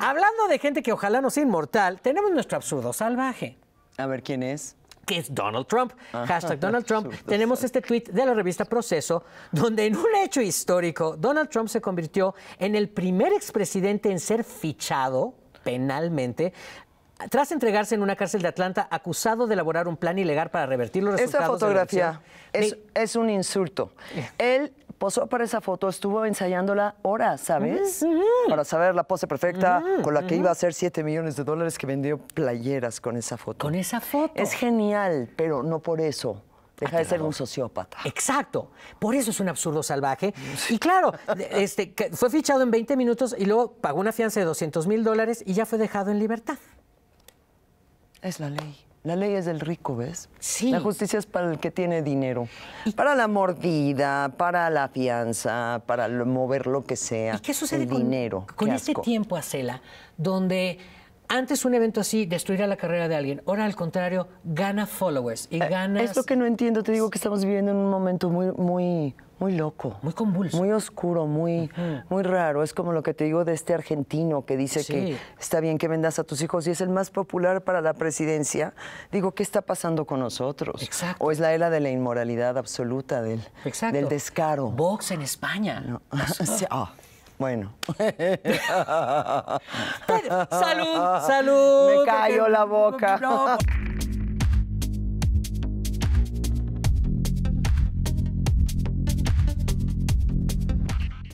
Hablando de gente que ojalá no sea inmortal, tenemos nuestro absurdo salvaje. A ver quién es que es Donald Trump. Ah, Hashtag Donald Trump. Tenemos este tweet de la revista Proceso, donde en un hecho histórico, Donald Trump se convirtió en el primer expresidente en ser fichado penalmente tras entregarse en una cárcel de Atlanta acusado de elaborar un plan ilegal para revertir los resultados. Esa fotografía es, es, un insulto. Eh. Él posó para esa foto, estuvo ensayándola horas, ¿sabes? Mm, mm. Para saber la pose perfecta mm, con la que iba a hacer 7 millones de dólares que vendió playeras con esa foto. Con esa foto. Es genial, pero no por eso. Deja de ser un sociópata. Exacto. Por eso es un absurdo salvaje. Y claro, este, fue fichado en 20 minutos y luego pagó una fianza de 200 mil dólares y ya fue dejado en libertad. Es la ley. La ley es del rico, ¿ves? Sí. La justicia es para el que tiene dinero. Para la mordida, para la fianza, para mover lo que sea. ¿Y qué sucede con, dinero? con este tiempo, Acela, donde antes un evento así destruirá la carrera de alguien. Ahora, al contrario, gana followers y eh, gana. Es lo que no entiendo. Te digo que estamos viviendo en un momento muy, muy, muy loco. Muy convulso. Muy oscuro, muy, muy raro. Es como lo que te digo de este argentino que dice que está bien que vendas a tus hijos y es el más popular para la presidencia. Digo, ¿qué está pasando con nosotros? Exacto. O es la era de la inmoralidad absoluta, del, del descaro. Vox en España. No. Ah. Bueno. salud, salud. Me cayó la boca.